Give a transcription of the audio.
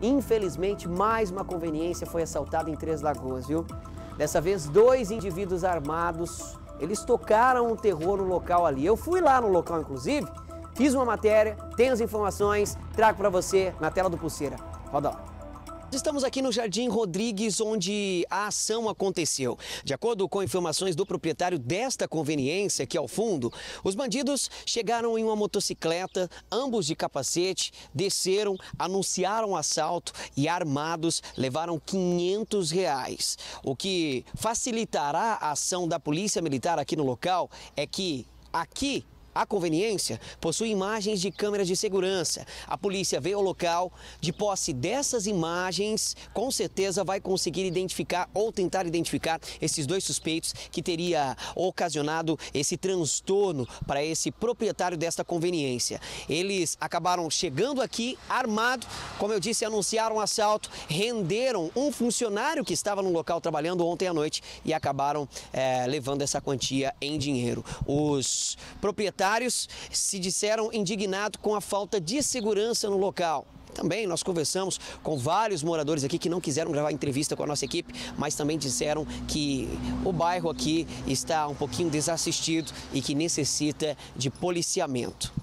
Infelizmente, mais uma conveniência foi assaltada em Três Lagoas, viu? Dessa vez, dois indivíduos armados, eles tocaram o um terror no local ali. Eu fui lá no local, inclusive, fiz uma matéria, tenho as informações, trago para você na tela do Pulseira. Roda lá. Estamos aqui no Jardim Rodrigues, onde a ação aconteceu. De acordo com informações do proprietário desta conveniência, que ao fundo, os bandidos chegaram em uma motocicleta, ambos de capacete, desceram, anunciaram o assalto e armados levaram 500 reais. O que facilitará a ação da polícia militar aqui no local é que aqui a conveniência, possui imagens de câmeras de segurança. A polícia veio ao local. De posse dessas imagens, com certeza vai conseguir identificar ou tentar identificar esses dois suspeitos que teria ocasionado esse transtorno para esse proprietário desta conveniência. Eles acabaram chegando aqui armados. Como eu disse, anunciaram um assalto, renderam um funcionário que estava no local trabalhando ontem à noite e acabaram é, levando essa quantia em dinheiro. Os proprietários se disseram indignados com a falta de segurança no local. Também nós conversamos com vários moradores aqui que não quiseram gravar entrevista com a nossa equipe, mas também disseram que o bairro aqui está um pouquinho desassistido e que necessita de policiamento.